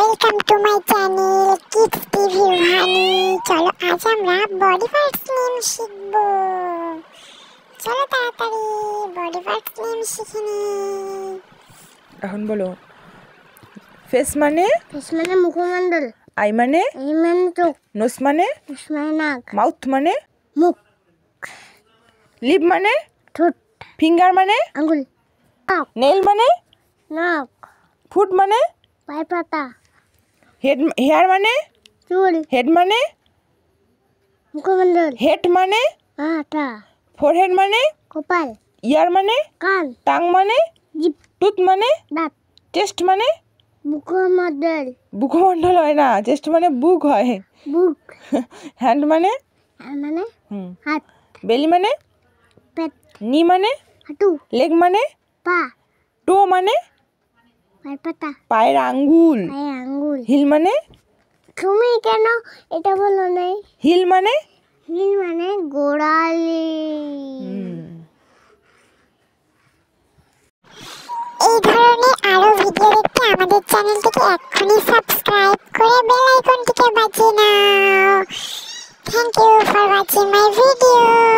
Welcome to my channel kids TV honey চলো আজ আমরা বডি পার্টস নেম শিখব চলো তাড়াতাড়ি বডি পার্টস নেম শিখে নিই এখন বলো ফেস মানে ফেস মানে মুখমণ্ডল আই মানে আই মানে চোখ নোস মানে নোস মানে নাক মাউথ মানে মুখ লিপ মানে ঠোঁট ফিঙ্গার মানে আঙ্গুল নেল মানে নাক ফুট মানে পায় পাতা हेड हेयर माने चूल हेड माने मुखमंडल हेड माने आटा फोरहेड माने कपाल ईयर माने कान टांग माने जीभ टूथ माने दांत चेस्ट माने मुखमंडल मुखमंडल है ना चेस्ट माने बुक है बुक हैंड माने हैंड माने हम्म। हाथ बेली माने पेट नी माने हाटू लेग माने पा टो माने पैर पता पैर आंगुल पैर आंगुल হিল হিল মানে তুমি কেন এটা বলো নাই হিল মানে হিল মানে গোড়ালি এই ধরনের আরো ভিডিও দেখতে আমাদের চ্যানেলটিকে এক্ষুনি সাবস্ক্রাইব করে বেল আইকনটিকে বাজিয়ে নাও thank you for watching my video